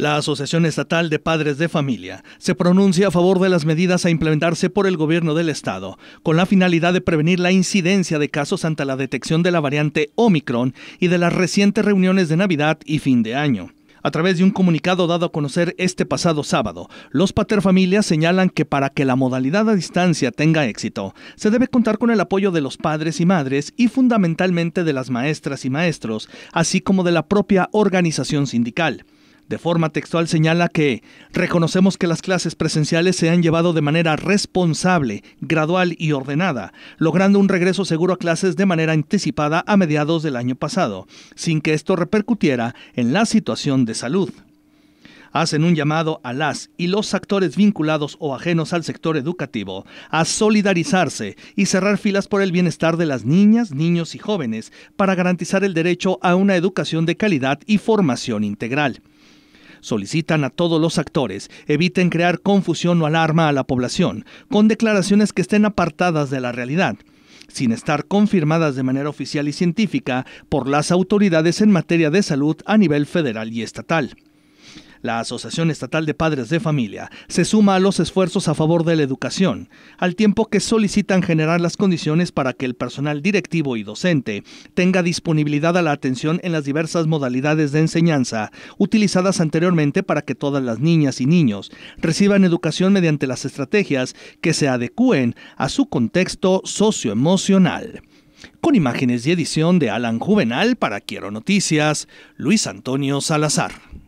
La Asociación Estatal de Padres de Familia se pronuncia a favor de las medidas a implementarse por el gobierno del Estado, con la finalidad de prevenir la incidencia de casos ante la detección de la variante Omicron y de las recientes reuniones de Navidad y fin de año. A través de un comunicado dado a conocer este pasado sábado, los paterfamilias señalan que para que la modalidad a distancia tenga éxito, se debe contar con el apoyo de los padres y madres y fundamentalmente de las maestras y maestros, así como de la propia organización sindical. De forma textual señala que reconocemos que las clases presenciales se han llevado de manera responsable, gradual y ordenada, logrando un regreso seguro a clases de manera anticipada a mediados del año pasado, sin que esto repercutiera en la situación de salud hacen un llamado a las y los actores vinculados o ajenos al sector educativo a solidarizarse y cerrar filas por el bienestar de las niñas, niños y jóvenes para garantizar el derecho a una educación de calidad y formación integral. Solicitan a todos los actores eviten crear confusión o alarma a la población con declaraciones que estén apartadas de la realidad sin estar confirmadas de manera oficial y científica por las autoridades en materia de salud a nivel federal y estatal. La Asociación Estatal de Padres de Familia se suma a los esfuerzos a favor de la educación, al tiempo que solicitan generar las condiciones para que el personal directivo y docente tenga disponibilidad a la atención en las diversas modalidades de enseñanza utilizadas anteriormente para que todas las niñas y niños reciban educación mediante las estrategias que se adecúen a su contexto socioemocional. Con imágenes y edición de Alan Juvenal para Quiero Noticias, Luis Antonio Salazar.